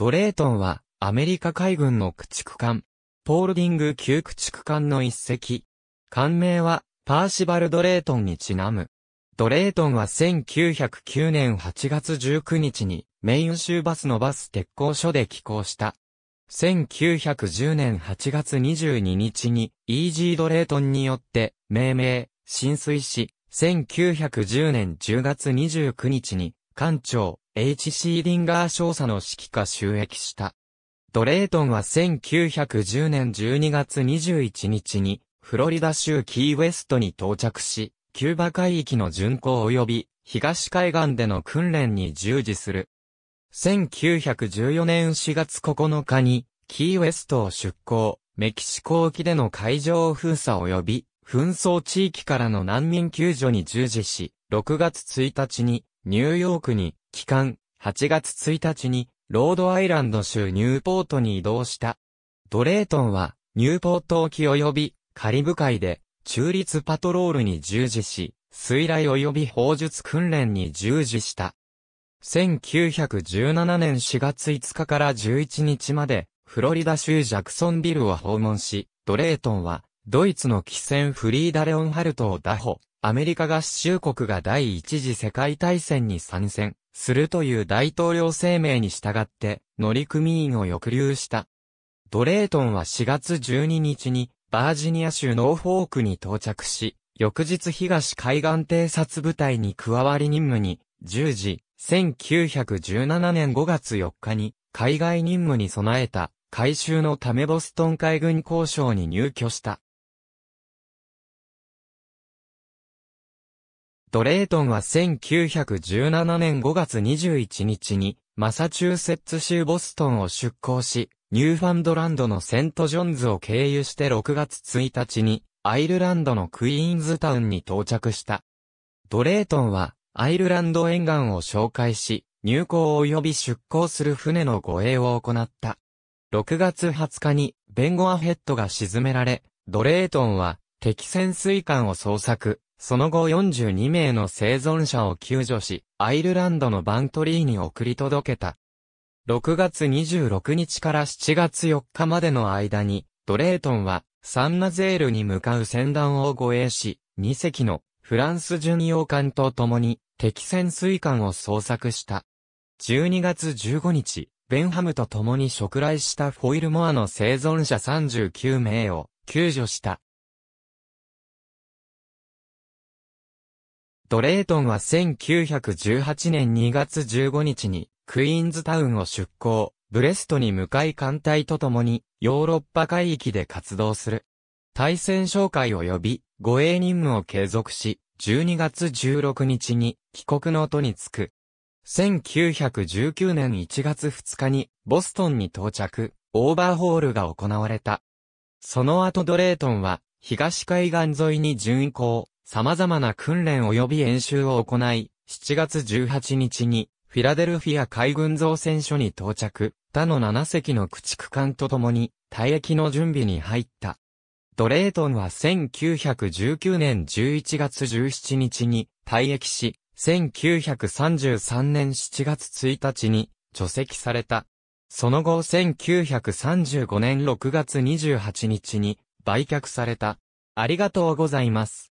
ドレートンは、アメリカ海軍の駆逐艦、ポールディング級駆逐艦の一隻。艦名は、パーシバル・ドレートンにちなむ。ドレートンは1909年8月19日に、メイン州バスのバス鉄工所で寄港した。1910年8月22日に、イージー・ドレートンによって、命名、浸水し、1910年10月29日に、艦長、H.C. リンガー少佐の指揮下収益した。ドレートンは1910年12月21日に、フロリダ州キーウェストに到着し、キューバ海域の巡航及び、東海岸での訓練に従事する。1914年4月9日に、キーウェストを出港、メキシコ沖での海上封鎖及び、紛争地域からの難民救助に従事し、6月1日にニューヨークに、帰還、8月1日に、ロードアイランド州ニューポートに移動した。ドレートンは、ニューポート沖及び、カリブ海で、中立パトロールに従事し、水雷及び砲術訓練に従事した。1917年4月5日から11日まで、フロリダ州ジャクソンビルを訪問し、ドレートンは、ドイツの汽船フリーダ・レオンハルトを打破。アメリカ合衆国が第一次世界大戦に参戦するという大統領声明に従って、乗組員を抑留した。ドレートンは4月12日に、バージニア州ノーフォークに到着し、翌日東海岸偵察部隊に加わり任務に、10時、1917年5月4日に、海外任務に備えた、回収のためボストン海軍交渉に入居した。ドレートンは1917年5月21日に、マサチューセッツ州ボストンを出港し、ニューファンドランドのセントジョンズを経由して6月1日に、アイルランドのクイーンズタウンに到着した。ドレートンは、アイルランド沿岸を紹介し、入港及び出港する船の護衛を行った。6月20日に、ベンゴアヘッドが沈められ、ドレートンは、敵潜水艦を捜索、その後42名の生存者を救助し、アイルランドのバントリーに送り届けた。6月26日から7月4日までの間に、ドレートンは、サンナゼールに向かう船団を護衛し、2隻のフランス巡洋艦と共に敵潜水艦を捜索した。12月15日、ベンハムと共に触来したフォイルモアの生存者39名を救助した。ドレートンは1918年2月15日に、クイーンズタウンを出港、ブレストに向かい艦隊と共に、ヨーロッパ海域で活動する。対戦紹介及び、護衛任務を継続し、12月16日に、帰国の音に着く。1919年1月2日に、ボストンに到着、オーバーホールが行われた。その後ドレートンは、東海岸沿いに巡航、様々な訓練及び演習を行い、7月18日に、フィラデルフィア海軍造船所に到着、他の7隻の駆逐艦と共に、退役の準備に入った。ドレートンは1919年11月17日に退役し、1933年7月1日に除籍された。その後1935年6月28日に売却された。ありがとうございます。